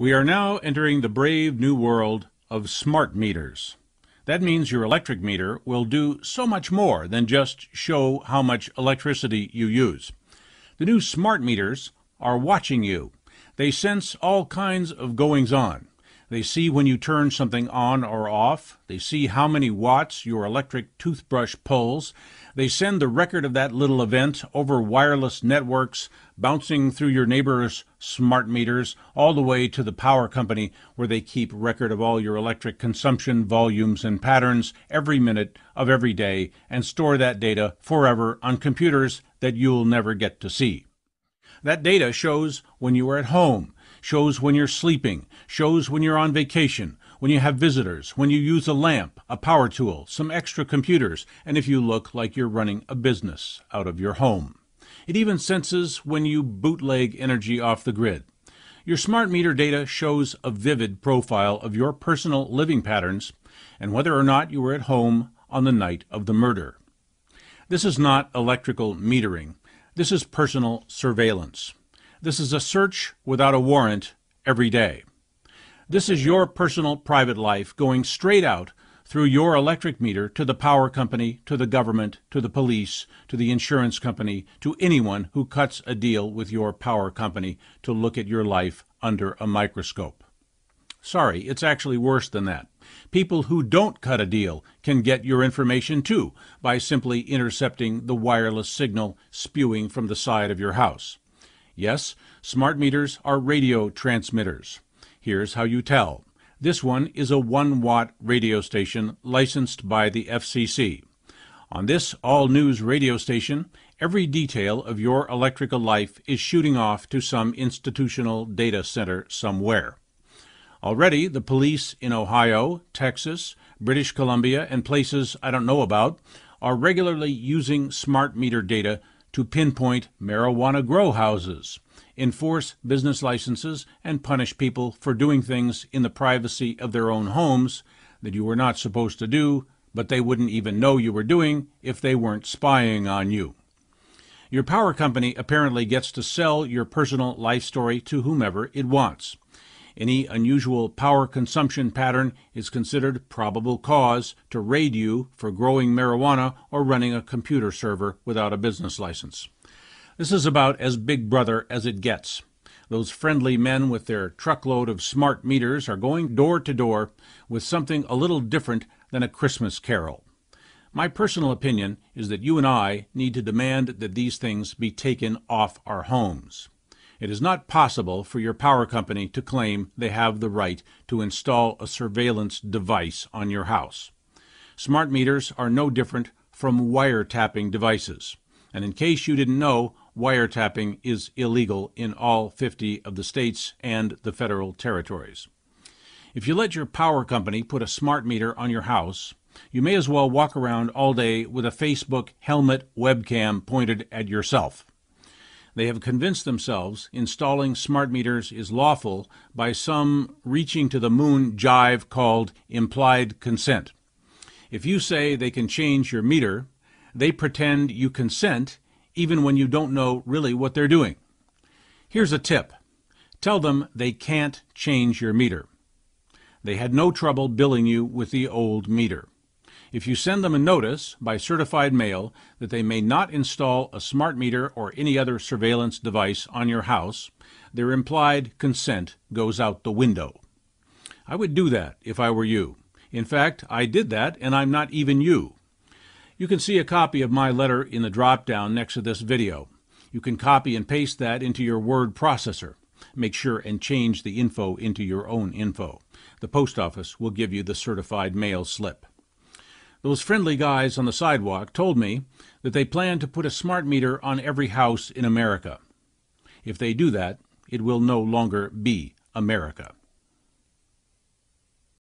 We are now entering the brave new world of smart meters. That means your electric meter will do so much more than just show how much electricity you use. The new smart meters are watching you. They sense all kinds of goings on. They see when you turn something on or off. They see how many watts your electric toothbrush pulls. They send the record of that little event over wireless networks, bouncing through your neighbor's smart meters, all the way to the power company, where they keep record of all your electric consumption, volumes, and patterns every minute of every day, and store that data forever on computers that you'll never get to see. That data shows when you are at home shows when you're sleeping, shows when you're on vacation, when you have visitors, when you use a lamp, a power tool, some extra computers, and if you look like you're running a business out of your home. It even senses when you bootleg energy off the grid. Your smart meter data shows a vivid profile of your personal living patterns and whether or not you were at home on the night of the murder. This is not electrical metering. This is personal surveillance. This is a search without a warrant every day. This is your personal private life going straight out through your electric meter to the power company, to the government, to the police, to the insurance company, to anyone who cuts a deal with your power company to look at your life under a microscope. Sorry, it's actually worse than that. People who don't cut a deal can get your information too by simply intercepting the wireless signal spewing from the side of your house. Yes, smart meters are radio transmitters. Here's how you tell. This one is a 1 watt radio station licensed by the FCC. On this all news radio station, every detail of your electrical life is shooting off to some institutional data center somewhere. Already, the police in Ohio, Texas, British Columbia, and places I don't know about are regularly using smart meter data to pinpoint marijuana grow houses, enforce business licenses, and punish people for doing things in the privacy of their own homes that you were not supposed to do, but they wouldn't even know you were doing if they weren't spying on you. Your power company apparently gets to sell your personal life story to whomever it wants. Any unusual power consumption pattern is considered probable cause to raid you for growing marijuana or running a computer server without a business license. This is about as big brother as it gets. Those friendly men with their truckload of smart meters are going door to door with something a little different than a Christmas carol. My personal opinion is that you and I need to demand that these things be taken off our homes. It is not possible for your power company to claim they have the right to install a surveillance device on your house. Smart meters are no different from wiretapping devices. And in case you didn't know, wiretapping is illegal in all 50 of the states and the federal territories. If you let your power company put a smart meter on your house, you may as well walk around all day with a Facebook helmet webcam pointed at yourself. They have convinced themselves installing smart meters is lawful by some reaching to the moon jive called implied consent. If you say they can change your meter, they pretend you consent even when you don't know really what they're doing. Here's a tip tell them they can't change your meter. They had no trouble billing you with the old meter if you send them a notice by certified mail that they may not install a smart meter or any other surveillance device on your house, their implied consent goes out the window. I would do that if I were you. In fact, I did that, and I'm not even you. You can see a copy of my letter in the drop-down next to this video. You can copy and paste that into your word processor. Make sure and change the info into your own info. The post office will give you the certified mail slip. Those friendly guys on the sidewalk told me that they plan to put a smart meter on every house in America. If they do that, it will no longer be America.